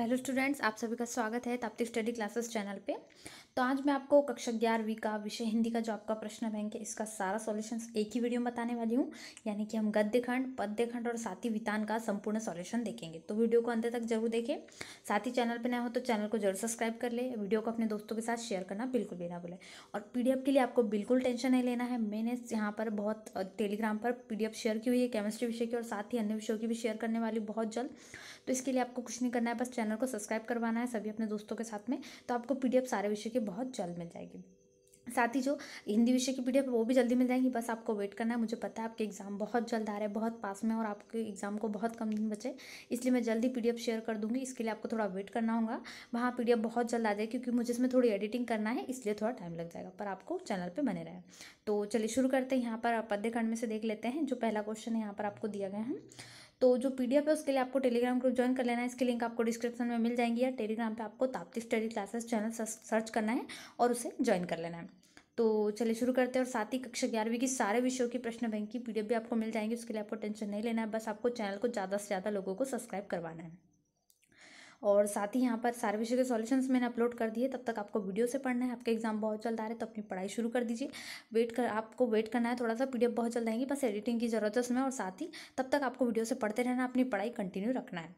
Hello students आप सभी का स्वागत है ताप्तिक स्टडी क्लासेस चैनल पे तो आज मैं आपको कक्षा ग्यारहवीं का विषय हिंदी का जो आपका प्रश्न बैंक है इसका सारा सॉल्यूशंस एक ही वीडियो में बताने वाली हूँ यानी कि हम गद्य खंड पद्य खंड और साथी वितान का संपूर्ण सॉल्यूशन देखेंगे तो वीडियो को अंत तक जरूर देखें साथ ही चैनल पर नया हो तो चैनल को जरूर सब्सक्राइब कर ले वीडियो को अपने दोस्तों के साथ शेयर करना बिल्कुल भी ना भूलें और पी के लिए आपको बिल्कुल टेंशन नहीं लेना है मैंने यहाँ पर बहुत टेलीग्राम पर पी शेयर की हुई है केमिस्ट्री विषय की और साथ ही अन्य विषयों की भी शेयर करने वाली बहुत जल्द तो इसके लिए आपको कुछ नहीं करना है बस चैनल को सब्सक्राइब करवाना है सभी अपने दोस्तों के साथ में तो आपको पी सारे विषय की बहुत जल्द मिल जाएगी साथ ही जो हिंदी विषय की पीडीएफ वो भी जल्दी मिल जाएगी बस आपको वेट करना है मुझे पता है आपके एग्ज़ाम बहुत जल्द आ रहे हैं बहुत पास में और आपके एग्ज़ाम को बहुत कम दिन बचे इसलिए मैं जल्दी पीडीएफ शेयर कर दूंगी इसके लिए आपको थोड़ा वेट करना होगा वहाँ पीडीएफ बहुत जल्द आ जाएगी क्योंकि मुझे इसमें थोड़ी एडिटिंग करना है इसलिए थोड़ा टाइम लग जाएगा पर आपको चैनल पर बने रहें तो चलिए शुरू करते हैं यहाँ पर आप पद्यखंड में से देख लेते हैं जो पहला क्वेश्चन है यहाँ पर आपको दिया गया है तो जो पी है उसके लिए आपको टेलीग्राम ग्रुप ज्वाइन कर लेना है इसकी लिंक आपको डिस्क्रिप्शन में मिल जाएंगी या टेलीग्राम पर आपको Tapti study classes channel search करना है और उसे ज्वाइन कर लेना है तो चलिए शुरू करते हैं और साथ ही कक्षा ग्यारहवीं की सारे विषयों की प्रश्न बैंक की पीडीएफ भी आपको मिल जाएंगी उसके लिए आपको टेंशन नहीं लेना है बस आपको चैनल को ज़्यादा से ज़्यादा लोगों को सब्सक्राइब करवाना है और साथ ही यहाँ पर सारे विषय के सॉल्यूशंस मैंने अपलोड कर दिए तब तक आपको वीडियो से पढ़ना है आपके एग्जाम बहुत जल्द आ रहा है तो अपनी पढ़ाई शुरू कर दीजिए वेट कर आपको वेट करना है थोड़ा सा पी बहुत जल्द आएंगी बस एडिटिंग की ज़रूरत है उसमें और साथ ही तब तक आपको वीडियो से पढ़ते रहना अपनी पढ़ाई कंटिन्यू रखना है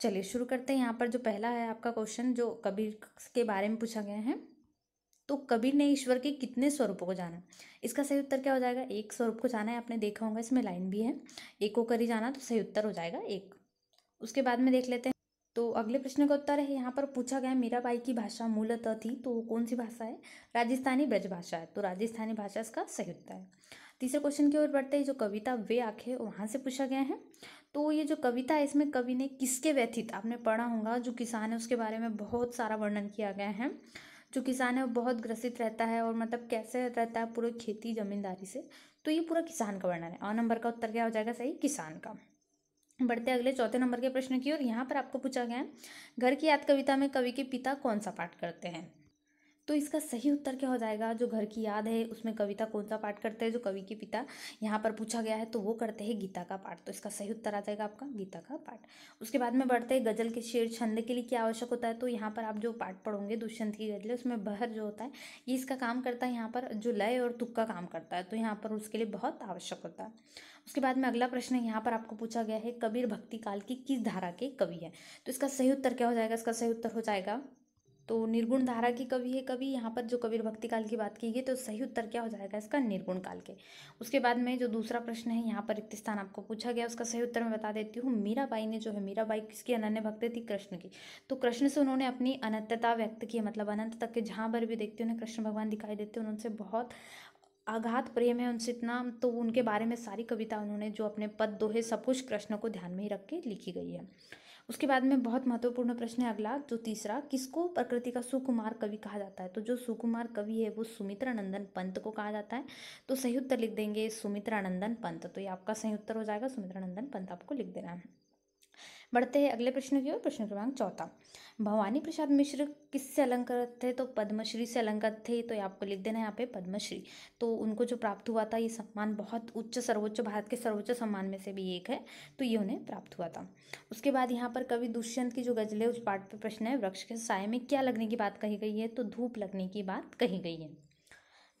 चलिए शुरू करते हैं यहाँ पर जो पहला है आपका क्वेश्चन जो कबीर के बारे में पूछा गया है तो कबीर ने ईश्वर के कितने स्वरूपों को जाना इसका सही उत्तर क्या हो जाएगा एक स्वरूप को जाना है आपने देखा होगा इसमें लाइन भी है एक को करी जाना तो सही उत्तर हो जाएगा एक उसके बाद में देख लेते हैं तो अगले प्रश्न का उत्तर है यहाँ पर पूछा गया मीराबाई की भाषा मूलतः थी तो वो कौन सी भाषा है राजस्थानी ब्रजभाषा है तो राजस्थानी भाषा इसका सही उत्तर है तीसरे क्वेश्चन की ओर बढ़ते हैं जो कविता वे आँखें वहाँ से पूछा गया है तो ये जो कविता है इसमें कवि ने किसके व्यथित आपने पढ़ा होगा जो किसान है उसके बारे में बहुत सारा वर्णन किया गया है जो किसान है वो बहुत ग्रसित रहता है और मतलब कैसे रहता है पूरे खेती जमींदारी से तो ये पूरा किसान का वर्णन है और नंबर का उत्तर क्या हो जाएगा सही किसान का बढ़ते अगले चौथे नंबर के प्रश्न की ओर यहाँ पर आपको पूछा गया है घर की याद कविता में कवि के पिता कौन सा पाठ करते हैं तो इसका सही उत्तर क्या हो जाएगा जो घर की याद है उसमें कविता कौन सा पाठ करते हैं जो कवि के पिता यहाँ पर पूछा गया है तो वो करते हैं गीता का पाठ तो इसका सही उत्तर आ जाएगा आपका गीता का पाठ उसके बाद में बढ़ते हैं गज़ल के शेर छंद के लिए क्या आवश्यक होता है तो यहाँ पर आप जो पाठ पढ़ोगे दुष्यंत की गज़ल उसमें बहर जो होता है ये इसका काम करता है यहाँ पर जो लय और तुक का काम करता है तो यहाँ पर उसके लिए बहुत आवश्यक होता है उसके बाद में अगला प्रश्न यहाँ पर आपको पूछा गया है कबीर भक्ति काल की किस धारा के कवि है तो इसका सही उत्तर क्या हो जाएगा इसका सही उत्तर हो जाएगा तो निर्गुण धारा की कवि है कवि यहाँ पर जो कबीर भक्ति काल की बात की गई तो सही उत्तर क्या हो जाएगा इसका निर्गुण काल के उसके बाद में जो दूसरा प्रश्न है यहाँ पर रिक्त स्थान आपको पूछा गया उसका सही उत्तर मैं बता देती हूँ मीराबाई ने जो है मीराबाई किसकी अनन्य भक्त थी कृष्ण की तो कृष्ण से उन्होंने अपनी अनंतता व्यक्त की मतलब अनंत तक के जहाँ पर भी देखते उन्हें कृष्ण भगवान दिखाई देते हैं उनसे बहुत आघात प्रेम है उनसे इतना तो उनके बारे में सारी कविता उन्होंने जो अपने पद दोहे सब कुछ कृष्ण को ध्यान में ही रख के लिखी गई है उसके बाद में बहुत महत्वपूर्ण प्रश्न है अगला जो तीसरा किसको प्रकृति का सुकुमार कवि कहा जाता है तो जो सुकुमार कवि है वो सुमित्रानंदन पंत को कहा जाता है तो सही उत्तर लिख देंगे सुमित्रानंदन पंत तो ये आपका सही उत्तर हो जाएगा सुमित्रानंदन पंत आपको लिख देना है बढ़ते हैं अगले प्रश्न की ओर प्रश्न क्रमांक चौथा भवानी प्रसाद मिश्र किससे अलंकृत थे तो पद्मश्री से अलंकृत थे तो ये आपको लिख देना है यहाँ पे पद्मश्री तो उनको जो प्राप्त हुआ था ये सम्मान बहुत उच्च सर्वोच्च भारत के सर्वोच्च सम्मान में से भी एक है तो ये उन्हें प्राप्त हुआ था उसके बाद यहाँ पर कवि दुष्यंत की जो गजल है उस पार्ट पर प्रश्न है वृक्ष के साय में क्या लगने की बात कही गई है तो धूप लगने की बात कही गई है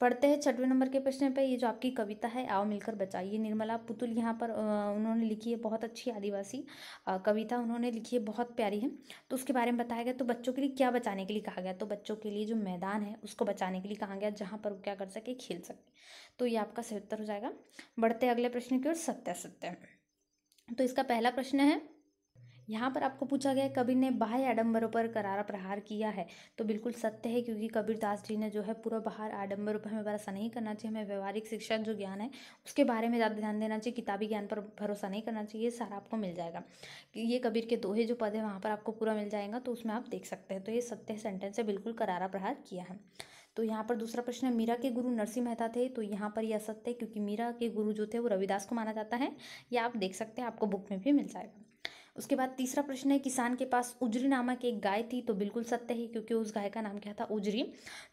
पढ़ते हैं छठवें नंबर के प्रश्न पे ये जो आपकी कविता है आओ मिलकर बचाइए निर्मला पुतुल यहाँ पर उन्होंने लिखी है बहुत अच्छी आदिवासी कविता उन्होंने लिखी है बहुत प्यारी है तो उसके बारे में बताया गया तो बच्चों के लिए क्या बचाने के लिए कहा गया तो बच्चों के लिए जो मैदान है उसको बचाने के लिए कहा गया जहाँ पर वो क्या कर सके खेल सके तो ये आपका सही उत्तर हो जाएगा बढ़ते अगले प्रश्न की ओर सत्य सत्य तो इसका पहला प्रश्न है यहाँ पर आपको पूछा गया है कबीर ने बाह्य आडम्बरों पर करारा प्रहार किया है तो बिल्कुल सत्य है क्योंकि कबीर दास जी ने जो है पूरा बाहर आडम्बरों पर हमें भरोसा नहीं करना चाहिए हमें व्यवहारिक शिक्षा जो ज्ञान है उसके बारे में ज़्यादा ध्यान देना चाहिए किताबी ज्ञान पर भरोसा नहीं करना चाहिए सारा आपको मिल जाएगा ये कबीर के दोहे जो पद है वहाँ पर आपको पूरा मिल जाएगा तो उसमें आप देख सकते हैं तो ये सत्य सेंटेंस है बिल्कुल करारा प्रहार किया है तो यहाँ पर दूसरा प्रश्न है मीरा के गुरु नरसिंह मेहता थे तो यहाँ पर यह असत्य है क्योंकि मीरा के गुरु जो थे वो रविदास को माना जाता है या आप देख सकते हैं आपको बुक में भी मिल जाएगा उसके बाद तीसरा प्रश्न है किसान के पास उजरी नामक एक गाय थी तो बिल्कुल सत्य है क्योंकि उस गाय का नाम क्या था उजरी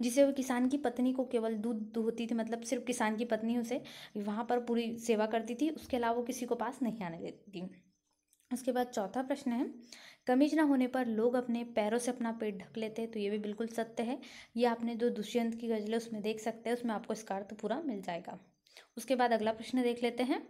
जिसे वो किसान की पत्नी को केवल दूध दुहती थी मतलब सिर्फ किसान की पत्नी उसे वहाँ पर पूरी सेवा करती थी उसके अलावा वो किसी को पास नहीं आने देती थी उसके बाद चौथा प्रश्न है कमीज ना होने पर लोग अपने पैरों से अपना पेट ढक लेते हैं तो ये भी बिल्कुल सत्य है ये आपने जो दुष्यंत की गजल है उसमें देख सकते हैं उसमें आपको इसका अर्थ पूरा मिल जाएगा उसके बाद अगला प्रश्न देख लेते हैं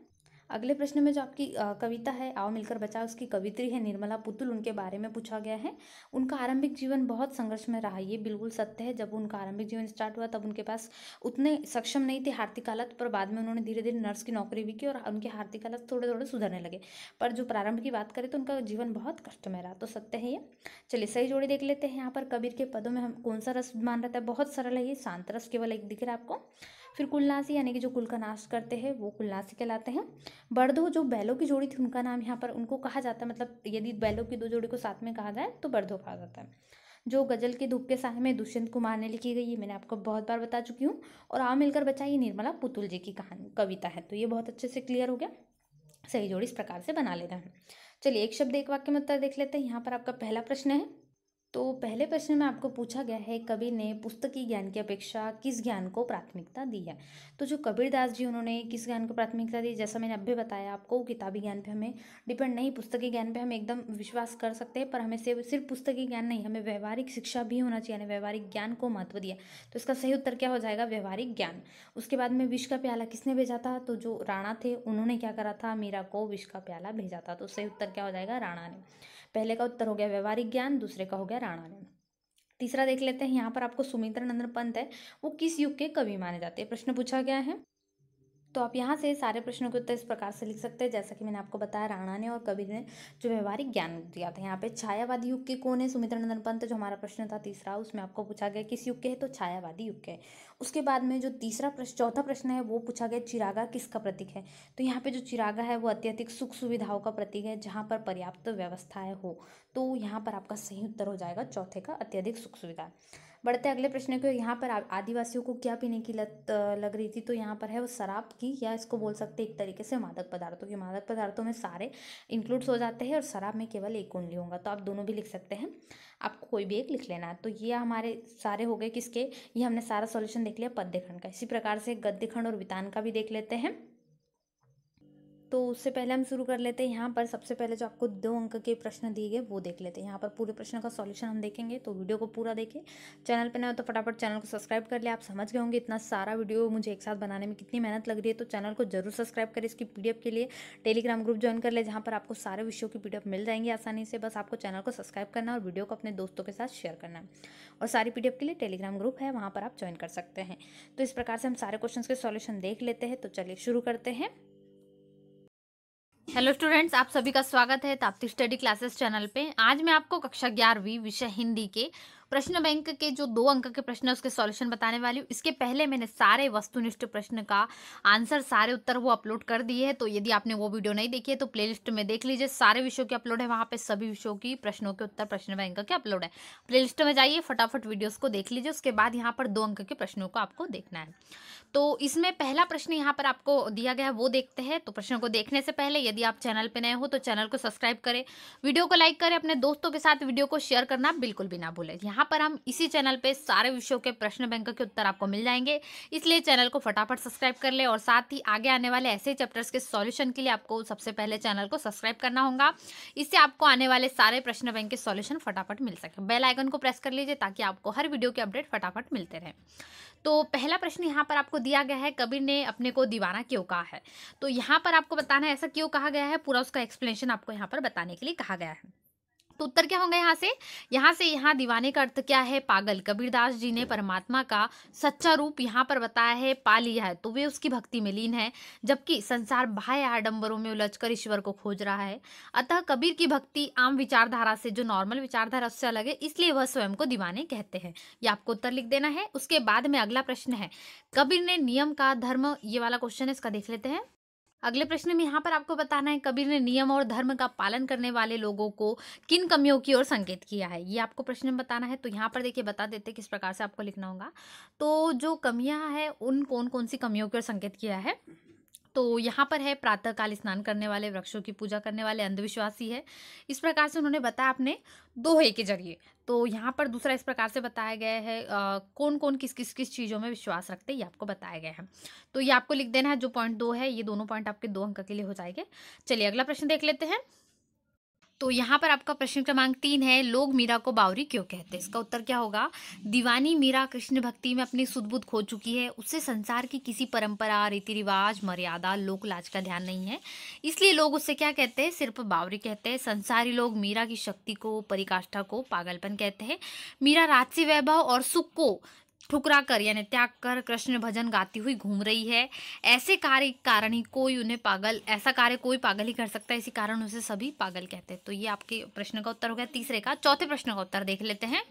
अगले प्रश्न में जो आपकी कविता है आओ मिलकर बचाओ उसकी कवित्री है निर्मला पुतुल उनके बारे में पूछा गया है उनका आरंभिक जीवन बहुत संघर्ष में रहा ये बिल्कुल सत्य है जब उनका आरंभिक जीवन स्टार्ट हुआ तब उनके पास उतने सक्षम नहीं थे आर्थिक हालत पर बाद में उन्होंने धीरे धीरे नर्स की नौकरी भी की और उनके आर्थिक हालत थोड़े थोड़े सुधरने लगे पर जो प्रारंभ की बात करें तो उनका जीवन बहुत कष्ट में रहा तो सत्य है ये चलिए सही जोड़ी देख लेते हैं यहाँ पर कबीर के पदों में हम कौन सा रस मान रहता है बहुत सरल है ये शांत रस केवल एक दिख रहा है आपको फिर कुलनासी यानी कि जो कुल का नाश करते हैं वो कुलनासी कहलाते हैं बर्दो जो बैलों की जोड़ी थी उनका नाम यहाँ पर उनको कहा जाता है मतलब यदि बैलों की दो जोड़ी को साथ में कहा जाए तो बर्दो कहा जाता है जो गजल के धूप के साय में दुष्यंत कुमार ने लिखी गई है मैंने आपको बहुत बार बता चुकी हूँ और आ मिलकर बचा ये निर्मला पुतुल जी की कहानी कविता है तो ये बहुत अच्छे से क्लियर हो गया सही जोड़ी इस प्रकार से बना लेना है चलिए एक शब्द एक वाक्य में उत्तर देख लेते हैं यहाँ पर आपका पहला प्रश्न है तो पहले प्रश्न में आपको पूछा गया है कवि ने पुस्तकी ज्ञान की अपेक्षा किस ज्ञान को प्राथमिकता दी है तो जो कबीर दास जी उन्होंने किस ज्ञान को प्राथमिकता दी जैसा मैंने अभी बताया आपको किताबी ज्ञान पे हमें डिपेंड नहीं पुस्तकी ज्ञान पे हम एकदम विश्वास कर सकते हैं पर हमें सिर्फ सिर्फ पुस्तकी ज्ञान नहीं हमें व्यवहारिक शिक्षा भी होना चाहिए व्यवहारिक ज्ञान को महत्व दिया तो इसका सही उत्तर क्या हो जाएगा व्यवहारिक ज्ञान उसके बाद में विश्व का प्याला किसने भेजा था तो जो राणा थे उन्होंने क्या करा था मीरा को विश्व का प्याला भेजा था तो सही उत्तर क्या हो जाएगा राणा ने पहले का उत्तर हो गया व्यवहारिक ज्ञान दूसरे का हो गया ज्ञान तीसरा देख लेते हैं यहाँ पर आपको सुमित्र नंदन पंत है वो किस युग के कवि माने जाते हैं प्रश्न पूछा गया है तो आप यहाँ से सारे प्रश्नों के उत्तर इस प्रकार से लिख सकते हैं जैसा कि मैंने आपको बताया राणा ने और कबीर ने जो व्यवहारिक ज्ञान दिया था यहाँ पे छायावादी युग के कौन है सुमित्र नंदन पंत जो हमारा प्रश्न था तीसरा उसमें आपको पूछा गया किस युग के है तो छायावादी युग के है उसके बाद में जो तीसरा प्रश्न चौथा प्रश्न है वो पूछा गया चिरागा किसका प्रतीक है तो यहाँ पे जो चिरागा है वो अत्यधिक सुख सुविधाओं का प्रतीक है जहाँ पर पर्याप्त व्यवस्थाएं हो तो यहाँ पर आपका सही उत्तर हो जाएगा चौथे का अत्यधिक सुख सुविधा बढ़ते अगले प्रश्न को यहाँ पर आदिवासियों को क्या पीने की लत लग रही थी तो यहाँ पर है वो शराब की या इसको बोल सकते एक तरीके से मादक पदार्थों की मादक पदार्थों में सारे इंक्लूड्स हो जाते हैं और शराब में केवल एक कुंडली होगा तो आप दोनों भी लिख सकते हैं आपको कोई भी एक लिख लेना है तो ये हमारे सारे हो गए किसके ये हमने सारा सॉल्यूशन देख लिया पद्यखंड का इसी प्रकार से गद्यखंड और वितान का भी देख लेते हैं तो उससे पहले हम शुरू कर लेते हैं यहाँ पर सबसे पहले जो आपको दो अंक के प्रश्न दिए गए वो देख लेते हैं यहाँ पर पूरे प्रश्न का सॉल्यूशन हम देखेंगे तो वीडियो को पूरा देखें चैनल पर ना हो तो फटाफट चैनल को सब्सक्राइब कर ले आप समझ गए होंगे इतना सारा वीडियो मुझे एक साथ बनाने में कितनी मेहनत लग रही है तो चैनल को जरूर सब्सक्राइब करें इसकी पी के लिए टेलीग्राम ग्रुप ज्वाइन कर ले जहाँ पर आपको सारे विषयों की पी मिल जाएंगे आसानी से बस आपको चैनल को सब्सक्राइब करना है और वीडियो को अपने दोस्तों के साथ शेयर करना है और सारी पी के लिए टेलीग्राम ग्रुप है वहाँ पर आप ज्वाइन कर सकते हैं तो इस प्रकार से हम सारे क्वेश्चन के सॉल्यूशन देख लेते हैं तो चलिए शुरू करते हैं हेलो स्टूडेंट्स आप सभी का स्वागत है ताप्ती स्टडी क्लासेस चैनल पे आज मैं आपको कक्षा ग्यारहवीं विषय हिंदी के प्रश्न बैंक के जो दो अंक के प्रश्न है उसके सॉल्यूशन बताने वाली हूँ इसके पहले मैंने सारे वस्तुनिष्ठ प्रश्न का आंसर सारे उत्तर वो अपलोड कर दिए है तो यदि आपने वो वीडियो नहीं देखी है तो प्लेलिस्ट में देख लीजिए सारे विषयों के अपलोड है वहाँ पे सभी विषयों की प्रश्नों के उत्तर प्रश्न बैंक के अपलोड है प्ले में जाइए फटाफट वीडियो को देख लीजिए उसके बाद यहाँ पर दो अंक के प्रश्नों को आपको देखना है तो इसमें पहला प्रश्न यहाँ पर आपको दिया गया है वो देखते हैं तो प्रश्नों को देखने से पहले यदि आप चैनल पर नए हो तो चैनल को सब्सक्राइब करें वीडियो को लाइक करें अपने दोस्तों के साथ वीडियो को शेयर करना बिल्कुल भी ना भूलें यहाँ यहाँ पर हम इसी चैनल पे सारे विषयों के प्रश्न बैंक के उत्तर आपको मिल जाएंगे इसलिए चैनल को फटाफट सब्सक्राइब कर ले और साथ ही आगे आने वाले ऐसे चैप्टर्स के सॉल्यूशन के लिए आपको सबसे पहले चैनल को सब्सक्राइब करना होगा इससे आपको आने वाले सारे प्रश्न बैंक के सोल्यूशन फटाफट मिल सके बेल आइकन को प्रेस कर लीजिए ताकि आपको हर वीडियो के अपडेट फटाफट मिलते रहे तो पहला प्रश्न यहाँ पर आपको दिया गया है कबीर ने अपने को दीवाना क्यों कहा है तो यहाँ पर आपको बताना है ऐसा क्यों कहा गया है पूरा उसका एक्सप्लेनेशन आपको यहाँ पर बताने के लिए कहा गया है तो उत्तर क्या होंगे यहाँ से यहाँ से यहाँ दीवाने का अर्थ क्या है पागल कबीरदास जी ने परमात्मा का सच्चा रूप यहाँ पर बताया है पा लिया है तो वे उसकी भक्ति में लीन है जबकि संसार बाह्य आडंबरों में उलझकर ईश्वर को खोज रहा है अतः कबीर की भक्ति आम विचारधारा से जो नॉर्मल विचारधारा उससे अलग है इसलिए वह स्वयं को दीवाने कहते हैं ये आपको उत्तर लिख देना है उसके बाद में अगला प्रश्न है कबीर ने नियम का धर्म ये वाला क्वेश्चन है इसका देख लेते हैं अगले प्रश्न में यहाँ पर आपको बताना है कबीर ने नियम और धर्म का पालन करने वाले लोगों को किन कमियों की ओर संकेत किया है ये आपको प्रश्न बताना है तो यहाँ पर देखिए बता देते किस प्रकार से आपको लिखना होगा तो जो कमियाँ हैं उन कौन कौन सी कमियों की ओर संकेत किया है तो यहाँ पर है प्रातःकाल स्नान करने वाले वृक्षों की पूजा करने वाले अंधविश्वासी है इस प्रकार से उन्होंने बताया अपने दोहे के जरिए तो यहाँ पर दूसरा इस प्रकार से बताया गया है आ, कौन कौन किस किस किस चीज़ों में विश्वास रखते ये आपको बताया गया है तो ये आपको लिख देना है जो पॉइंट दो है ये दोनों पॉइंट आपके दो अंक के लिए हो जाएंगे चलिए अगला प्रश्न देख लेते हैं तो यहाँ पर आपका प्रश्न क्रमांक तीन है लोग मीरा को बावरी क्यों कहते हैं इसका उत्तर क्या होगा दीवानी मीरा कृष्ण भक्ति में अपनी सुदबुद खो चुकी है उससे संसार की किसी परंपरा रीति रिवाज मर्यादा लोकलाज का ध्यान नहीं है इसलिए लोग उससे क्या कहते हैं सिर्फ बावरी कहते हैं संसारी लोग मीरा की शक्ति को परिकाष्ठा को पागलपन कहते हैं मीरा राजसी वैभव और सुख को ठुकरा कर यानी त्याग कर कृष्ण भजन गाती हुई घूम रही है ऐसे कार्य कारण ही कोई उन्हें पागल ऐसा कार्य कोई पागल ही कर सकता है इसी कारण उसे सभी पागल कहते हैं तो ये आपके प्रश्न का उत्तर हो गया तीसरे का चौथे प्रश्न का उत्तर देख लेते हैं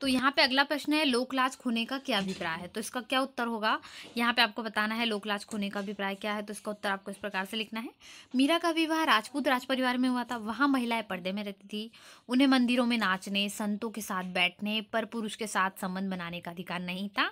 तो यहाँ पे अगला प्रश्न है लोकलाज खोने का क्या अभिप्राय है तो इसका क्या उत्तर होगा यहाँ पे आपको बताना है लोकलाज खोने का अभिप्राय क्या है तो इसका उत्तर आपको इस प्रकार से लिखना है मीरा का विवाह राजपूत राज परिवार में हुआ था वहाँ महिलाएं पर्दे में रहती थी उन्हें मंदिरों में नाचने संतों के साथ बैठने पर पुरुष के साथ संबंध बनाने का अधिकार नहीं था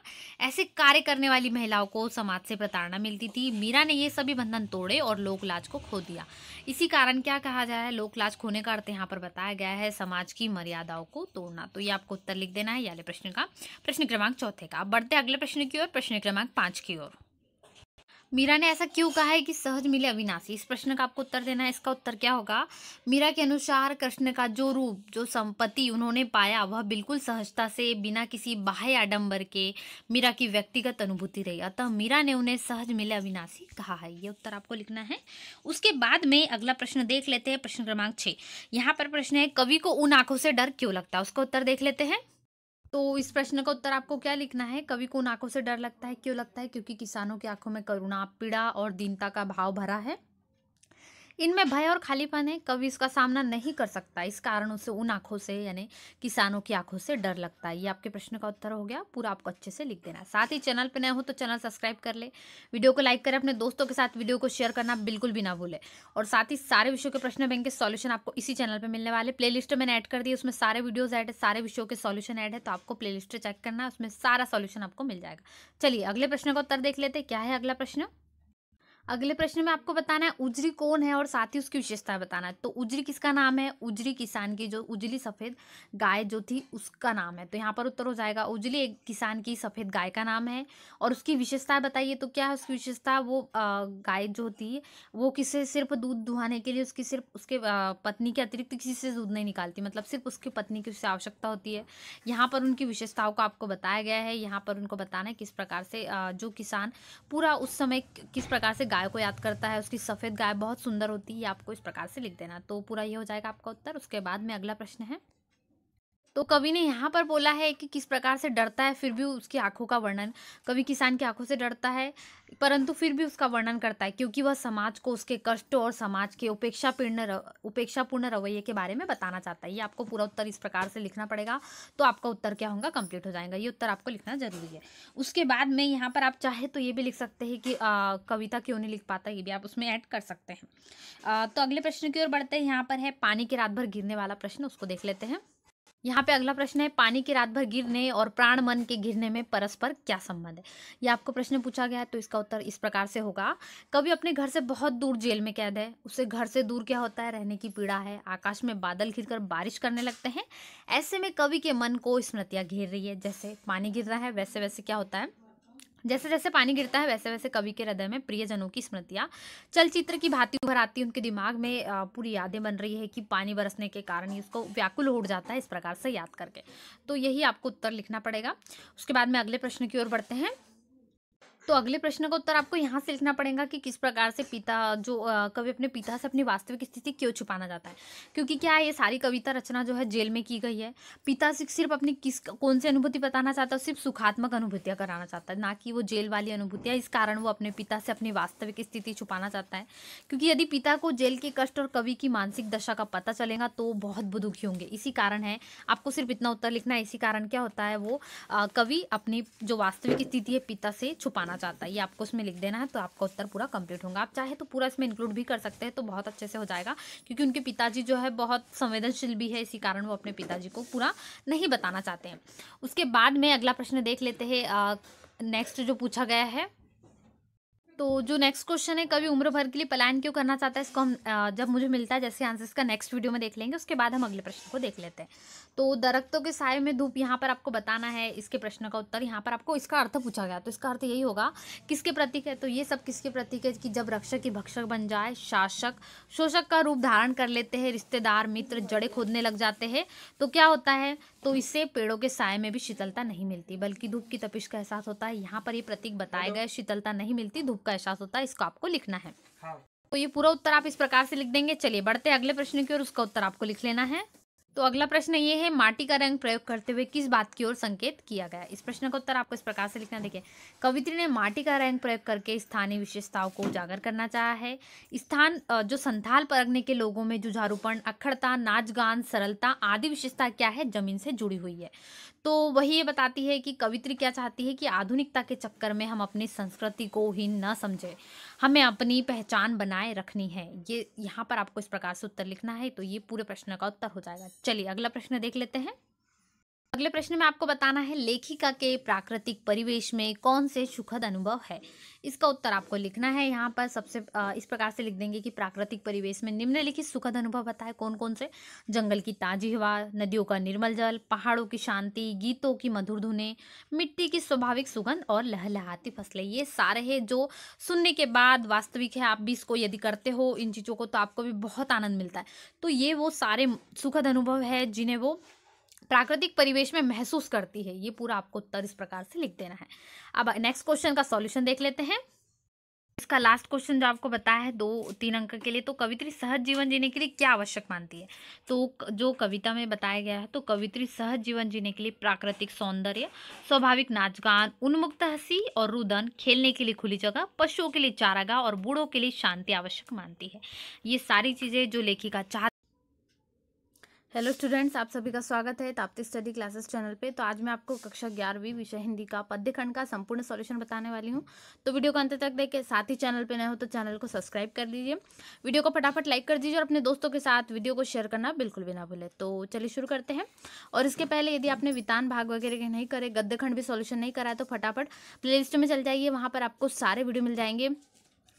ऐसे कार्य करने वाली महिलाओं को समाज से प्रताड़ना मिलती थी मीरा ने ये सभी बंधन तोड़े और लोकलाज को खो दिया इसी कारण क्या कहा जाए लोक लाज लोकलाज खोने का अर्थ यहाँ पर बताया गया है समाज की मर्यादाओं को तोड़ना तो ये आपको उत्तर लिख देना है याले प्रश्न का प्रश्न क्रमांक चौथे का अब बढ़ते अगले प्रश्न की ओर प्रश्न क्रमांक पांच की ओर मीरा ने ऐसा क्यों कहा है कि सहज मिले अविनाशी इस प्रश्न का आपको उत्तर देना है इसका उत्तर क्या होगा मीरा के अनुसार कृष्ण का जो रूप जो संपत्ति उन्होंने पाया वह बिल्कुल सहजता से बिना किसी बाह्य आडंबर के मीरा की व्यक्तिगत अनुभूति रही अतः मीरा ने उन्हें सहज मिले अविनाशी कहा है ये उत्तर आपको लिखना है उसके बाद में अगला प्रश्न देख लेते हैं प्रश्न क्रमांक छः यहाँ पर प्रश्न है कवि को उन आंखों से डर क्यों लगता है उसका उत्तर देख लेते हैं तो इस प्रश्न का उत्तर आपको क्या लिखना है कवि को उन आंखों से डर लगता है क्यों लगता है क्योंकि किसानों की आंखों में करुणा पीड़ा और दीनता का भाव भरा है इनमें भय और खालीपन है कभी इसका सामना नहीं कर सकता इस कारण उसे उन आंखों से यानी किसानों की आंखों से डर लगता है ये आपके प्रश्न का उत्तर हो गया पूरा आपको अच्छे से लिख देना साथ ही चैनल पर नए हो तो चैनल सब्सक्राइब कर ले वीडियो को लाइक करें अपने दोस्तों के साथ वीडियो को शेयर करना बिल्कुल भी ना भूले और साथ ही सारे विषयों के प्रश्न बैंक के सॉल्यूशन आपको इसी चैनल पर मिलने वाले प्ले लिस्ट मैंने ऐड कर दी उसमें सारे वीडियोज ऐड है सारे विषयों के सोल्यूशन ऐड है तो आपको प्ले लिस्ट चेक करना है उसमें सारा सोल्यूशन आपको मिल जाएगा चलिए अगले प्रश्न का उत्तर देख लेते क्या है अगला प्रश्न अगले प्रश्न में आपको बताना है उजरी कौन है और साथ ही उसकी विशेषता बताना है तो उजरी किसका नाम है उजरी किसान की जो उजली सफ़ेद गाय जो थी उसका नाम है तो यहाँ पर उत्तर हो जाएगा उजली एक किसान की सफ़ेद गाय का नाम है और उसकी विशेषता बताइए तो क्या है उसकी विशेषता वो गाय जो है वो किसे सिर्फ दूध दुहाने के लिए उसकी सिर्फ उसके पत्नी के अतिरिक्त किसी से दूध नहीं निकालती मतलब सिर्फ उसकी पत्नी की उससे आवश्यकता होती है यहाँ पर उनकी विशेषताओं को आपको बताया गया है यहाँ पर उनको बताना है किस प्रकार से जो किसान पूरा उस समय किस प्रकार से गाय को याद करता है उसकी सफ़ेद गाय बहुत सुंदर होती है आपको इस प्रकार से लिख देना तो पूरा ये हो जाएगा आपका उत्तर उसके बाद में अगला प्रश्न है तो कवि ने यहाँ पर बोला है कि किस प्रकार से डरता है फिर भी उसकी आंखों का वर्णन कवि किसान की आंखों से डरता है परंतु फिर भी उसका वर्णन करता है क्योंकि वह समाज को उसके कष्ट और समाज के उपेक्षापूर्ण उपेक्षापूर्ण रवैये के बारे में बताना चाहता है ये आपको पूरा उत्तर इस प्रकार से लिखना पड़ेगा तो आपका उत्तर क्या होगा कंप्लीट हो जाएगा ये उत्तर आपको लिखना जरूरी है उसके बाद में यहाँ पर आप चाहे तो ये भी लिख सकते हैं कि आ, कविता क्यों नहीं लिख पाता ये भी आप उसमें ऐड कर सकते हैं आ, तो अगले प्रश्न की ओर बढ़ते हैं यहाँ पर है पानी के रात भर गिरने वाला प्रश्न उसको देख लेते हैं यहाँ पे अगला प्रश्न है पानी के रात भर गिरने और प्राण मन के गिरने में परस्पर क्या संबंध है यह आपको प्रश्न पूछा गया है तो इसका उत्तर इस प्रकार से होगा कभी अपने घर से बहुत दूर जेल में कैद है उससे घर से दूर क्या होता है रहने की पीड़ा है आकाश में बादल घिर कर बारिश करने लगते हैं ऐसे में कवि के मन को स्मृतियाँ घेर रही है जैसे पानी गिर रहा है वैसे वैसे क्या होता है जैसे जैसे पानी गिरता है वैसे वैसे कवि के हृदय में प्रियजनों की स्मृतियाँ चलचित्र की भांति उभर आती उनके दिमाग में पूरी यादें बन रही है कि पानी बरसने के कारण ही उसको व्याकुल उड़ जाता है इस प्रकार से याद करके तो यही आपको उत्तर लिखना पड़ेगा उसके बाद में अगले प्रश्न की ओर बढ़ते हैं तो अगले प्रश्न का उत्तर आपको यहाँ से लिखना पड़ेगा कि किस प्रकार से पिता जो कवि अपने पिता से अपनी वास्तविक स्थिति क्यों छुपाना चाहता है क्योंकि क्या ये सारी कविता रचना जो है जेल में की गई है पिता से सिर्फ अपनी किस कौन सी अनुभूति बताना चाहता है सिर्फ सुखात्मक अनुभूतियाँ कराना चाहता है ना कि वो जेल वाली अनुभूतियाँ इस कारण वो अपने पिता से अपनी वास्तविक स्थिति छुपाना चाहता है क्योंकि यदि पिता को जेल के कष्ट और कवि की मानसिक दशा का पता चलेगा तो बहुत दुखी होंगे इसी कारण है आपको सिर्फ इतना उत्तर लिखना है इसी कारण क्या होता है वो कवि अपनी जो वास्तविक स्थिति है पिता से छुपाना करना चाहता है ये आपको उसमें लिख देना है तो आपका उत्तर पूरा कंप्लीट होगा आप चाहे तो पूरा इसमें इंक्लूड भी कर सकते हैं तो बहुत अच्छे से हो जाएगा क्योंकि उनके पिताजी जो है बहुत संवेदनशील भी है इसी कारण वो अपने पिताजी को पूरा नहीं बताना चाहते हैं उसके बाद में अगला प्रश्न देख लेते हैं नेक्स्ट जो पूछा गया है तो जो नेक्स्ट क्वेश्चन है कभी उम्र भर के लिए पलायन क्यों करना चाहता है इसको हम जब मुझे मिलता है जैसे आंसर इसका नेक्स्ट वीडियो में देख लेंगे उसके बाद हम अगले प्रश्न को देख लेते हैं तो दरख्तों के साय में धूप यहाँ पर आपको बताना है इसके प्रश्न का उत्तर यहाँ पर आपको इसका अर्थ पूछा गया तो इसका अर्थ यही होगा किसके प्रतीक है तो ये सब किसके प्रतीक है कि जब रक्षक की भक्षक बन जाए शासक शोषक का रूप धारण कर लेते हैं रिश्तेदार मित्र जड़े खोदने लग जाते हैं तो क्या होता है तो इससे पेड़ों के साय में भी शीतलता नहीं मिलती बल्कि धूप की तपिश का एहसास होता है यहाँ पर ये प्रतीक बताया गया शीतलता नहीं मिलती धूप का एहसास होता है इसको आपको लिखना है हाँ। तो ये पूरा उत्तर आप इस प्रकार से लिख देंगे चलिए बढ़ते अगले प्रश्न की ओर उसका उत्तर आपको लिख लेना है तो अगला प्रश्न ये है माटी का रंग प्रयोग करते हुए किस बात की ओर संकेत किया गया इस प्रश्न का उत्तर आपको इस प्रकार से लिखना देखिए कवित्री ने माटी का रंग प्रयोग करके स्थानीय विशेषताओं को उजागर करना चाहा है स्थान जो संथाल परगने के लोगों में जुझारूपण अखड़ता नाच गान सरलता आदि विशेषता क्या है जमीन से जुड़ी हुई है तो वही ये बताती है कि कवित्री क्या चाहती है कि आधुनिकता के चक्कर में हम अपनी संस्कृति को ही न समझे हमें अपनी पहचान बनाए रखनी है ये यहाँ पर आपको इस प्रकार से उत्तर लिखना है तो ये पूरे प्रश्न का उत्तर हो जाएगा चलिए अगला प्रश्न देख लेते हैं अगले प्रश्न में आपको बताना है लेखिका के प्राकृतिक परिवेश में कौन से सुखद अनुभव है इसका उत्तर आपको लिखना है यहाँ पर सबसे इस प्रकार से लिख देंगे कि प्राकृतिक परिवेश में निम्नलिखित सुखद अनुभव बताए कौन कौन से जंगल की ताजी हवा नदियों का निर्मल जल पहाड़ों की शांति गीतों की मधुर धुने मिट्टी की स्वाभाविक सुगंध और लहलहाती फसलें ये सारे है जो सुनने के बाद वास्तविक है आप भी इसको यदि करते हो इन चीज़ों को तो आपको भी बहुत आनंद मिलता है तो ये वो सारे सुखद अनुभव है जिन्हें वो प्राकृतिक परिवेश में महसूस करती है ये पूरा आपको उत्तर इस प्रकार से लिख देना है अब नेक्स्ट क्वेश्चन का सॉल्यूशन देख लेते हैं इसका लास्ट क्वेश्चन जो आपको बताया है दो तीन अंक के लिए तो कवित्री सहज जीवन जीने के लिए क्या आवश्यक मानती है तो जो कविता में बताया गया है तो कवित्री सहज जीवन जीने के लिए प्राकृतिक सौंदर्य स्वाभाविक नाचगान उन्मुक्त हंसी और रुदन खेलने के लिए खुली जगह पशुओं के लिए चारागाह और बूढ़ों के लिए शांति आवश्यक मानती है ये सारी चीज़ें जो लेखिका चाह हेलो स्टूडेंट्स आप सभी का स्वागत है ताप्ती स्टडी क्लासेस चैनल पे तो आज मैं आपको कक्षा ग्यारहवीं विषय हिंदी का पद्यखंड का संपूर्ण सॉल्यूशन बताने वाली हूँ तो वीडियो को अंत तक देखें साथ ही चैनल पे नए हो तो चैनल को सब्सक्राइब कर लीजिए वीडियो को फटाफट लाइक कर दीजिए और अपने दोस्तों के साथ वीडियो को शेयर करना बिल्कुल भी ना भूलें तो चलिए शुरू करते हैं और इसके पहले यदि आपने वितान भाग वगैरह के नहीं करे गद्यखंड भी सोल्यूशन नहीं करा तो फटाफट प्ले में चल जाइए वहाँ पर आपको सारे वीडियो मिल जाएंगे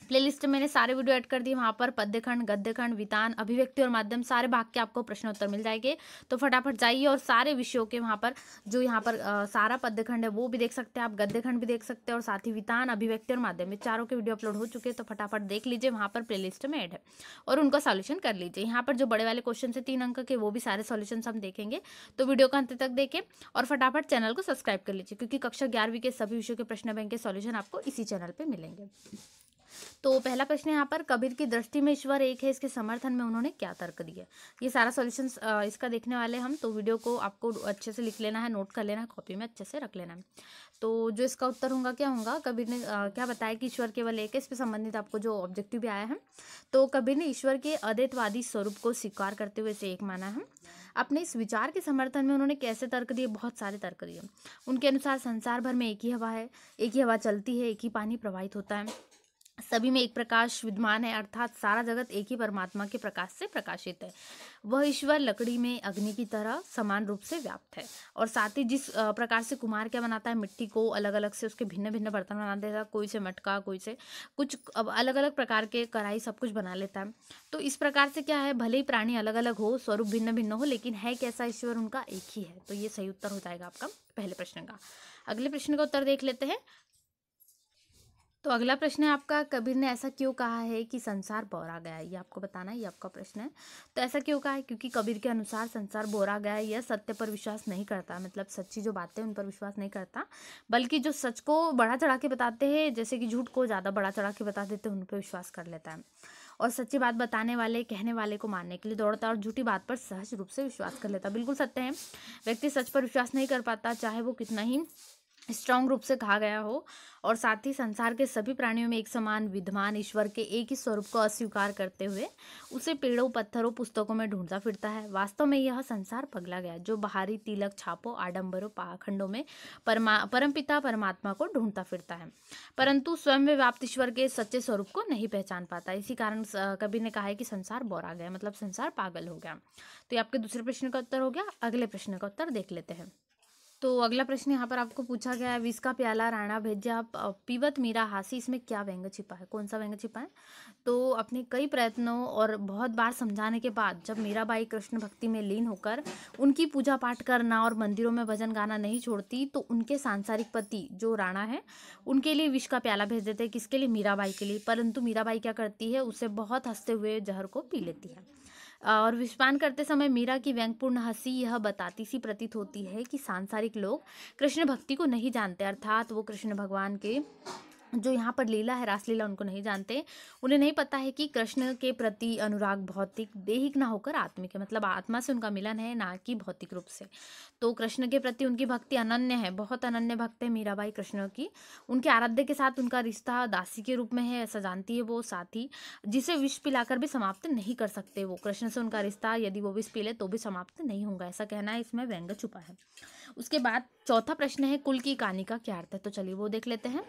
प्लेलिस्ट में मैंने सारे वीडियो ऐड कर दिए वहाँ पर पद्यखंड गद्यखंड वितान अभिव्यक्ति और माध्यम सारे भाग के आपको प्रश्नोत्तर मिल जाएंगे तो फटाफट जाइए और सारे विषयों के वहाँ पर जो यहाँ पर आ, सारा पद्यखंड है वो भी देख सकते हैं आप गद्यखंड भी देख सकते हैं और साथ ही वितान अभिव्यक्ति और माध्यम में चारों के वीडियो अपलोड हो चुके हैं तो फटाफट देख लीजिए वहाँ पर प्ले में एड है और उनका सोल्यूशन कर लीजिए यहाँ पर जो बड़े वाले क्वेश्चन है तीन अंक के वो भी सारे सोल्यूशन हम देखेंगे तो वीडियो का अंत तक देखें और फटाफट चैनल को सब्सक्राइब कर लीजिए क्योंकि कक्षा ग्यारहवीं के सभी विषयों के प्रश्न बैंक के सोल्यूशन आपको इसी चैनल पर मिलेंगे तो पहला प्रश्न यहाँ पर कबीर की दृष्टि में ईश्वर एक है इसके समर्थन में उन्होंने क्या तर्क दिया ये सारा सोल्यूशन इसका देखने वाले हम तो वीडियो को आपको अच्छे से लिख लेना है नोट कर लेना है कॉपी में अच्छे से रख लेना है तो जो इसका उत्तर होगा क्या होगा कबीर ने आ, क्या बताया कि ईश्वर केवल एक है इस पर संबंधित आपको जो ऑब्जेक्टिव भी आया है तो कबीर ने ईश्वर के अद्वैतवादी स्वरूप को स्वीकार करते हुए इसे एक माना है अपने इस विचार के समर्थन में उन्होंने कैसे तर्क दिए बहुत सारे तर्क दिए उनके अनुसार संसार भर में एक ही हवा है एक ही हवा चलती है एक ही पानी प्रवाहित होता है सभी में एक प्रकाश विद्यमान है अर्थात सारा जगत एक ही परमात्मा के प्रकाश से प्रकाशित है वह ईश्वर लकड़ी में अग्नि की तरह समान रूप से व्याप्त है और साथ ही जिस प्रकार से कुमार क्या बनाता है मिट्टी को अलग अलग से उसके भिन्न भिन्न बर्तन बना देता है कोई से मटका कोई से कुछ अब अलग अलग प्रकार के कढ़ाई सब कुछ बना लेता है तो इस प्रकार से क्या है भले ही प्राणी अलग अलग हो स्वरूप भिन्न भिन्न हो लेकिन है कैसा ईश्वर उनका एक ही है तो ये सही उत्तर हो जाएगा आपका पहले प्रश्न का अगले प्रश्न का उत्तर देख लेते हैं तो अगला प्रश्न है आपका कबीर ने ऐसा क्यों कहा है कि संसार बोरा गया है ये आपको बताना है ये आपका प्रश्न है तो ऐसा क्यों कहा है क्योंकि कबीर के अनुसार संसार बोरा गया है यह सत्य पर विश्वास नहीं करता मतलब सच्ची जो बातें उन पर विश्वास नहीं करता बल्कि जो सच को बढ़ा चढ़ा के बताते हैं जैसे कि झूठ को ज़्यादा बढ़ा चढ़ा के बता देते हैं उन पर विश्वास कर लेता है और सच्ची बात बताने वाले कहने वाले को मानने के लिए दौड़ता और झूठी बात पर सहज रूप से विश्वास कर लेता बिल्कुल सत्य है व्यक्ति सच पर विश्वास नहीं कर पाता चाहे वो कितना ही स्ट्रांग रूप से कहा गया हो और साथ ही संसार के सभी प्राणियों में एक समान विद्वान ईश्वर के एक ही स्वरूप को अस्वीकार करते हुए उसे पेड़ों पत्थरों पुस्तकों में ढूंढता फिरता है वास्तव में यह संसार पगला गया जो बाहरी तिलक छापों आडंबरों पाखंडों में परमा परमपिता परमात्मा को ढूंढता फिरता है परंतु स्वयं व्याप्त ईश्वर के सच्चे स्वरूप को नहीं पहचान पाता इसी कारण कभी ने कहा है कि संसार बोरा गया मतलब संसार पागल हो गया तो ये आपके दूसरे प्रश्न का उत्तर हो गया अगले प्रश्न का उत्तर देख लेते हैं तो अगला प्रश्न यहाँ पर आपको पूछा गया है विष का प्याला राणा भेजा पीवत मीरा हासी इसमें क्या व्यंग छिपा है कौन सा व्यंग छिपा है तो अपने कई प्रयत्नों और बहुत बार समझाने के बाद जब मीराबाई कृष्ण भक्ति में लीन होकर उनकी पूजा पाठ करना और मंदिरों में भजन गाना नहीं छोड़ती तो उनके सांसारिक पति जो राणा है उनके लिए विष का प्याला भेज देते हैं किसके लिए मीराबाई के लिए परंतु मीराबाई क्या करती है उसे बहुत हंसते हुए जहर को पी लेती है और विश्वान करते समय मीरा की व्यंगपूर्ण हंसी यह बताती सी प्रतीत होती है कि सांसारिक लोग कृष्ण भक्ति को नहीं जानते अर्थात वो कृष्ण भगवान के जो यहाँ पर लीला है रासलीला उनको नहीं जानते उन्हें नहीं पता है कि कृष्ण के प्रति अनुराग भौतिक देहिक ना होकर आत्मिक है मतलब आत्मा से उनका मिलन है ना कि भौतिक रूप से तो कृष्ण के प्रति उनकी भक्ति अनन्य है बहुत अनन्य भक्त है मीराबाई कृष्ण की उनके आराध्य के साथ उनका रिश्ता दासी के रूप में है ऐसा जानती है वो साथ ही जिसे विष पिलाकर भी समाप्त नहीं कर सकते वो कृष्ण से उनका रिश्ता यदि वो विष पिले तो भी समाप्त नहीं होगा ऐसा कहना है इसमें व्यंग छुपा है उसके बाद चौथा प्रश्न है कुल की कहानी का क्या अर्थ है तो चलिए वो देख लेते हैं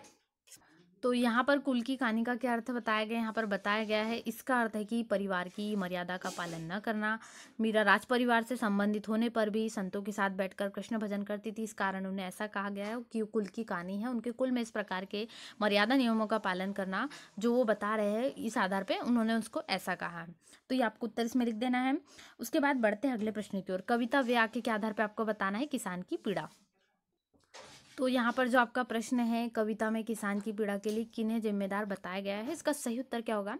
तो यहाँ पर कुल की कहानी का क्या अर्थ बताया गया यहाँ पर बताया गया है इसका अर्थ है कि परिवार की मर्यादा का पालन न करना मीरा राज परिवार से संबंधित होने पर भी संतों के साथ बैठकर कृष्ण भजन करती थी इस कारण उन्हें ऐसा कहा गया है कि कुल की कहानी है उनके कुल में इस प्रकार के मर्यादा नियमों का पालन करना जो वो बता रहे हैं इस आधार पर उन्होंने उसको ऐसा कहा है तो ये आपको उत्तर इसमें लिख देना है उसके बाद बढ़ते हैं अगले प्रश्न की ओर कविता व्याख्य के आधार पर आपको बताना है किसान की पीड़ा तो यहाँ पर जो आपका प्रश्न है कविता में किसान की पीड़ा के लिए किन्हें जिम्मेदार बताया गया है इसका सही उत्तर क्या होगा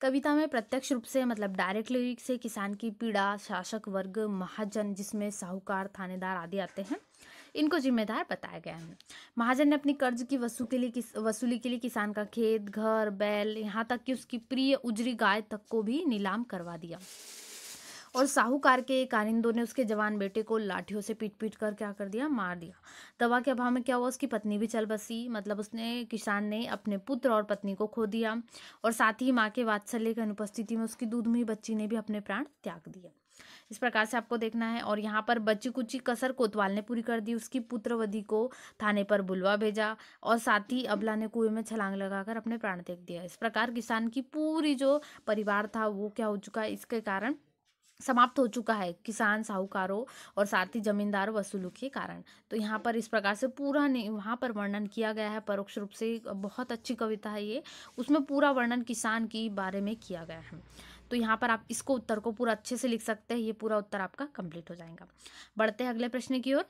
कविता में प्रत्यक्ष रूप से मतलब डायरेक्टली से किसान की पीड़ा शासक वर्ग महाजन जिसमें साहूकार थानेदार आदि आते हैं इनको जिम्मेदार बताया गया है महाजन ने अपनी कर्ज की वसू के लिए किस वसूली के लिए किसान का खेत घर बैल यहाँ तक कि उसकी प्रिय उजरी गाय तक को भी नीलाम करवा दिया और साहूकार के कारिंदों ने उसके जवान बेटे को लाठियों से पीट पीट कर क्या कर दिया मार दिया दवा के अभाव में क्या हुआ उसकी पत्नी भी चल बसी मतलब उसने किसान ने अपने पुत्र और पत्नी को खो दिया और साथ ही माँ के वात्सल्य की अनुपस्थिति में उसकी दूध में बच्ची ने भी अपने प्राण त्याग दिया इस प्रकार से आपको देखना है और यहाँ पर बच्ची कुची कसर कोतवाल ने पूरी कर दी उसकी पुत्रवधि को थाने पर बुलवा भेजा और साथ ही अबला ने कुएं में छलांग लगाकर अपने प्राण त्याग दिया इस प्रकार किसान की पूरी जो परिवार था वो क्या हो चुका है इसके कारण समाप्त हो चुका है किसान साहूकारों और साथ ही जमींदार वसूलों के कारण तो यहाँ पर इस प्रकार से पूरा वहाँ पर वर्णन किया गया है परोक्ष रूप से बहुत अच्छी कविता है ये उसमें पूरा वर्णन किसान की बारे में किया गया है तो यहाँ पर आप इसको उत्तर को पूरा अच्छे से लिख सकते हैं ये पूरा उत्तर आपका कंप्लीट हो जाएगा बढ़ते हैं अगले प्रश्न की ओर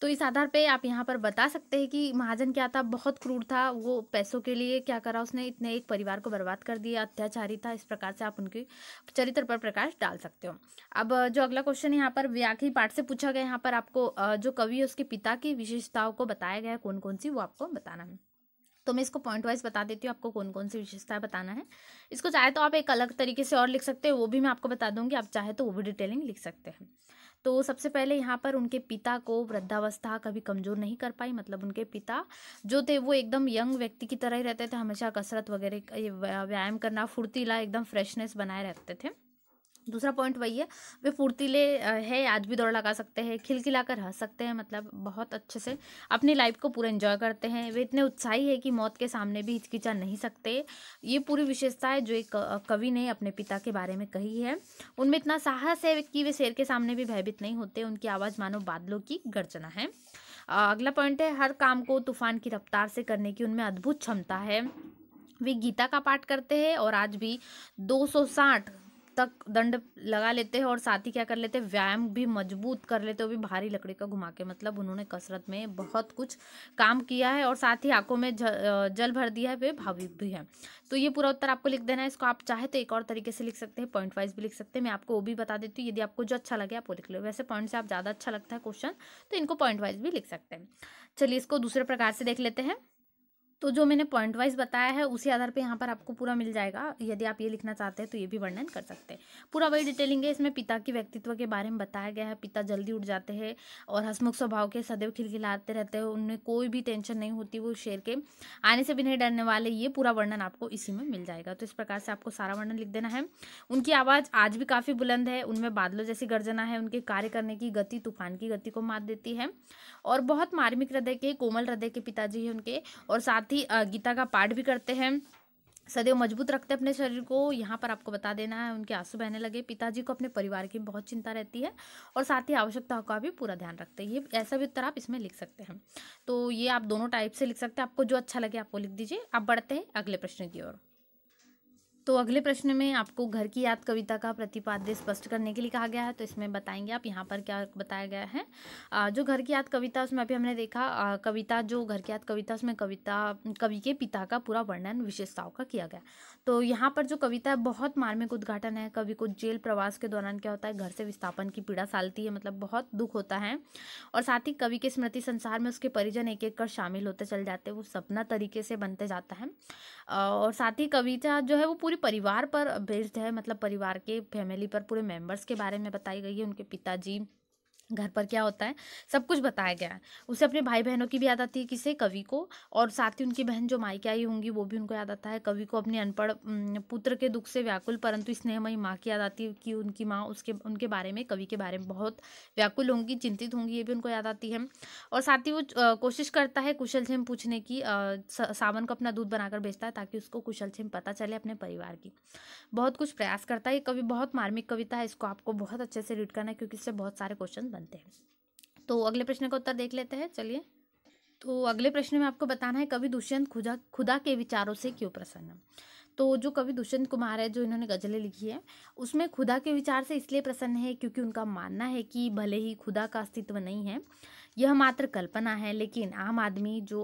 तो इस आधार पे आप यहाँ पर बता सकते हैं कि महाजन क्या था बहुत क्रूर था वो पैसों के लिए क्या करा उसने इतने एक परिवार को बर्बाद कर दिया अत्याचारी था इस प्रकार से आप उनके चरित्र पर प्रकाश डाल सकते हो अब जो अगला क्वेश्चन यहाँ पर व्याख्या पाठ से पूछा गया यहाँ पर आपको जो कवि है उसके पिता की विशेषताओं को बताया गया कौन कौन सी वो आपको बताना है तो मैं इसको पॉइंट वाइज बता देती हूँ आपको कौन कौन सी विशेषताएं बताना है इसको चाहे तो आप एक अलग तरीके से और लिख सकते हो वो भी मैं आपको बता दूंगी आप चाहे तो वो भी डिटेलिंग लिख सकते हैं तो सबसे पहले यहाँ पर उनके पिता को वृद्धावस्था कभी कमज़ोर नहीं कर पाई मतलब उनके पिता जो थे वो एकदम यंग व्यक्ति की तरह ही रहते थे हमेशा कसरत वगैरह व्यायाम करना फुर्तीला एकदम फ्रेशनेस बनाए रहते थे दूसरा पॉइंट वही है वे फुर्तीले है आज भी दौड़ लगा सकते हैं खिलखिलाकर हंस सकते हैं मतलब बहुत अच्छे से अपनी लाइफ को पूरा एंजॉय करते हैं वे इतने उत्साही है कि मौत के सामने भी हिचकिचा नहीं सकते ये पूरी विशेषता है जो एक कवि ने अपने पिता के बारे में कही है उनमें इतना साहस है कि वे शेर के सामने भी भयभीत नहीं होते उनकी आवाज़ मानो बादलों की गर्जना है अगला पॉइंट है हर काम को तूफान की रफ्तार से करने की उनमें अद्भुत क्षमता है वे गीता का पाठ करते हैं और आज भी दो तक दंड लगा लेते हैं और साथ ही क्या कर लेते हैं व्यायाम भी मजबूत कर लेते हैं भी भारी लकड़ी का घुमा के मतलब उन्होंने कसरत में बहुत कुछ काम किया है और साथ ही आंखों में जल भर दिया है वे भावुक भी है तो ये पूरा उत्तर आपको लिख देना है इसको आप चाहे तो एक और तरीके से लिख सकते हैं पॉइंट वाइज भी लिख सकते हैं मैं आपको वो भी बता देती हूँ यदि आपको जो अच्छा लगे आप वो लिख लो वैसे पॉइंट से आप ज़्यादा अच्छा लगता है क्वेश्चन तो इनको पॉइंट वाइज भी लिख सकते हैं चलिए इसको दूसरे प्रकार से देख लेते हैं तो जो मैंने पॉइंट वाइज बताया है उसी आधार पे यहाँ पर आपको पूरा मिल जाएगा यदि आप ये लिखना चाहते हैं तो ये भी वर्णन कर सकते हैं पूरा वही डिटेलिंग है इसमें पिता के व्यक्तित्व के बारे में बताया गया है पिता जल्दी उठ जाते हैं और हसमुख स्वभाव के सदैव खिलखिलाते रहते हैं उनमें कोई भी टेंशन नहीं होती वो शेर के आने से भी नहीं डरने वाले ये पूरा वर्णन आपको इसी में मिल जाएगा तो इस प्रकार से आपको सारा वर्णन लिख देना है उनकी आवाज़ आज भी काफ़ी बुलंद है उनमें बादलों जैसी गर्जना है उनके कार्य करने की गति तूफान की गति को मात देती है और बहुत मार्मिक हृदय के कोमल हृदय के पिताजी हैं उनके और साथ साथ ही गीता का पाठ भी करते हैं सदैव मजबूत रखते हैं अपने शरीर को यहाँ पर आपको बता देना है उनके आंसू बहने लगे पिताजी को अपने परिवार की बहुत चिंता रहती है और साथ ही आवश्यकताओं का भी पूरा ध्यान रखते हैं ये ऐसा भी उत्तर आप इसमें लिख सकते हैं तो ये आप दोनों टाइप से लिख सकते हैं आपको जो अच्छा लगे आप वो लिख दीजिए आप बढ़ते हैं अगले प्रश्न की ओर तो अगले प्रश्न में आपको घर की याद कविता का प्रतिपाद्य स्पष्ट करने के लिए कहा गया है तो इसमें बताएंगे आप यहाँ पर क्या बताया गया है जो घर की याद कविता उसमें अभी हमने देखा कविता जो घर की याद कविता उसमें कविता कवि के पिता का पूरा वर्णन विशेषताओं का किया गया तो यहाँ पर जो कविता है बहुत मार्मिक उद्घाटन है कवि को जेल प्रवास के दौरान क्या होता है घर से विस्थापन की पीड़ा सालती है मतलब बहुत दुख होता है और साथ ही कवि के स्मृति संसार में उसके परिजन एक एक कर शामिल होते चल जाते हैं वो सपना तरीके से बनते जाता है और साथ ही कविता जो है वो पूरी परिवार पर बेस्ड है मतलब परिवार के फैमिली पर पूरे मेंबर्स के बारे में बताई गई है उनके पिताजी घर पर क्या होता है सब कुछ बताया गया है उसे अपने भाई बहनों की भी याद आती है किसे कवि को और साथ ही उनकी बहन जो माई की आई होंगी वो भी उनको याद आता है कवि को अपने अनपढ़ पुत्र के दुख से व्याकुल परंतु स्नेहमयी माँ की याद आती है कि उनकी माँ उसके उनके बारे में कवि के बारे में बहुत व्याकुल होंगी चिंतित होंगी ये भी उनको याद आती है और साथ ही वो कोशिश करता है कुशल छेम पूछने की सावन को अपना दूध बनाकर बेचता है ताकि उसको कुशल छेम पता चले अपने परिवार की बहुत कुछ प्रयास करता है ये कवि बहुत मार्मिक कविता है इसको आपको बहुत अच्छे से रीड करना है क्योंकि इससे बहुत सारे क्वेश्चन बनते हैं तो अगले प्रश्न का उत्तर देख लेते हैं चलिए तो अगले प्रश्न में आपको बताना है कवि दुष्यंत खुदा खुदा के विचारों से क्यों प्रसन्न तो जो कवि दुष्यंत कुमार है जो इन्होंने गज़लें लिखी है उसमें खुदा के विचार से इसलिए प्रसन्न है क्योंकि उनका मानना है कि भले ही खुदा का अस्तित्व नहीं है यह मात्र कल्पना है लेकिन आम आदमी जो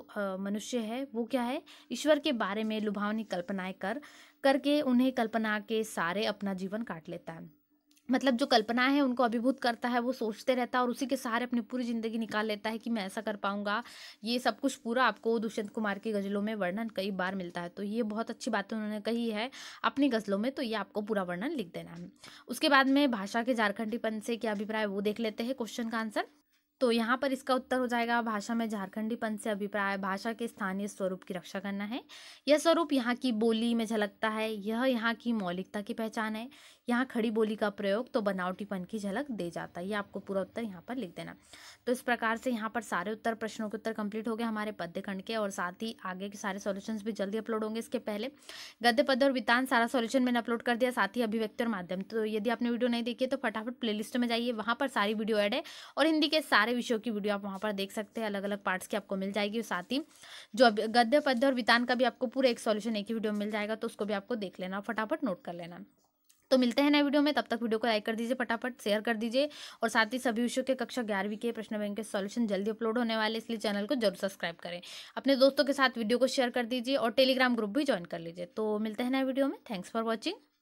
मनुष्य है वो क्या है ईश्वर के बारे में लुभावनी कल्पनाएं कर करके उन्हें कल्पना के सारे अपना जीवन काट लेता है मतलब जो कल्पना है उनको अभिभूत करता है वो सोचते रहता है और उसी के सहारे अपनी पूरी ज़िंदगी निकाल लेता है कि मैं ऐसा कर पाऊंगा ये सब कुछ पूरा आपको दुष्यंत कुमार की गज़लों में वर्णन कई बार मिलता है तो ये बहुत अच्छी बात उन्होंने कही है अपनी गज़लों में तो ये आपको पूरा वर्णन लिख देना है उसके बाद में भाषा के झारखंडीपन से क्या अभिप्राय वो देख लेते हैं क्वेश्चन का आंसर तो यहाँ पर इसका उत्तर हो जाएगा भाषा में झारखंडीपन से अभिप्राय भाषा के स्थानीय स्वरूप की रक्षा करना है यह स्वरूप यहाँ की बोली में झलकता है यह यहाँ की मौलिकता की पहचान है यहाँ खड़ी बोली का प्रयोग तो बनावटीपन की झलक दे जाता है ये आपको पूरा उत्तर यहाँ पर लिख देना तो इस प्रकार से यहाँ पर सारे उत्तर प्रश्नों के उत्तर कंप्लीट हो गए हमारे पद्य खंड के और साथ ही आगे के सारे सोल्यूशन भी जल्दी अपलोड होंगे इसके पहले गद्य पद और वितान सारा सोल्यूशन मैंने अपलोड कर दिया साथ ही अभिव्यक्ति और माध्यम तो यदि आपने वीडियो नहीं देखी तो फटाफट प्ले में जाइए वहाँ पर सारी वीडियो एड है और हिंदी के साथ सारे विषयों की वीडियो आप वहाँ पर देख सकते हैं अलग अलग पार्ट्स की आपको मिल जाएगी और साथ ही जो गद्य पद्य और वितान का भी आपको पूरा एक सॉल्यूशन एक ही वीडियो में मिल जाएगा तो उसको भी आपको देख लेना फटाफट नोट कर लेना तो मिलते हैं नए वीडियो में तब तक वीडियो को लाइक कर दीजिए फटाफट शेयर कर दीजिए और साथ ही सभी विषयों के कक्षा ग्यारहवीं के प्रश्न बैंक के सॉल्यूशन जल्दी अपलोड होने वाले इसलिए चैनल को जरूर सब्सक्राइब करें अपने दोस्तों के साथ वीडियो को शेयर कर दीजिए और टेलीग्राम ग्रुप भी ज्वाइन कर लीजिए तो मिलते हैं नए वीडियो में थैंक्स फॉर वॉचिंग